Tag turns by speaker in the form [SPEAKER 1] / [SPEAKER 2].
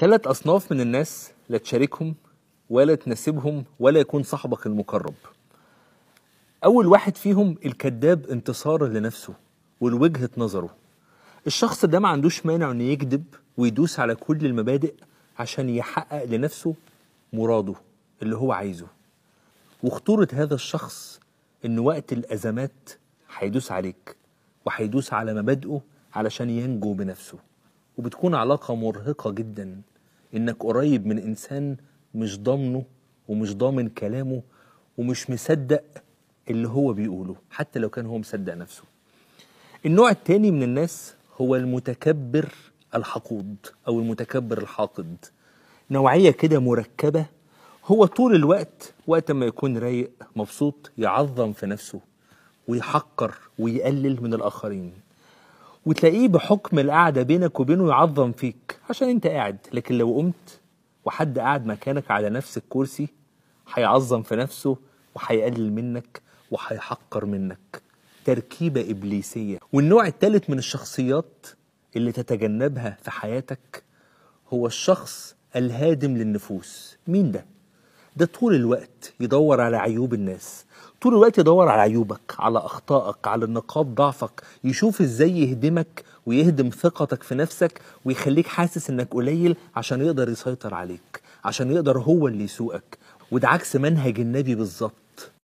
[SPEAKER 1] ثلاث أصناف من الناس لا تشاركهم ولا تناسبهم ولا يكون صاحبك المقرب أول واحد فيهم الكذاب انتصار لنفسه ولوجهة نظره الشخص ده ما عندوش مانع انه يكذب ويدوس على كل المبادئ عشان يحقق لنفسه مراده اللي هو عايزه وخطورة هذا الشخص إن وقت الأزمات هيدوس عليك وهيدوس على مبادئه علشان ينجو بنفسه وبتكون علاقة مرهقة جدا انك قريب من انسان مش ضامنه ومش ضامن كلامه ومش مصدق اللي هو بيقوله حتى لو كان هو مصدق نفسه النوع الثاني من الناس هو المتكبر الحقود او المتكبر الحاقد نوعيه كده مركبه هو طول الوقت وقت ما يكون رايق مبسوط يعظم في نفسه ويحقر ويقلل من الاخرين وتلاقيه بحكم القعدة بينك وبينه يعظم فيك عشان انت قاعد لكن لو قمت وحد قاعد مكانك على نفس الكرسي هيعظم في نفسه وهيقلل منك وهيحقر منك تركيبة إبليسية والنوع الثالث من الشخصيات اللي تتجنبها في حياتك هو الشخص الهادم للنفوس مين ده؟ ده طول الوقت يدور على عيوب الناس طول الوقت يدور على عيوبك على اخطائك على نقاط ضعفك يشوف ازاي يهدمك ويهدم ثقتك في نفسك ويخليك حاسس انك قليل عشان يقدر يسيطر عليك عشان يقدر هو اللي يسوقك وده عكس منهج النبي بالظبط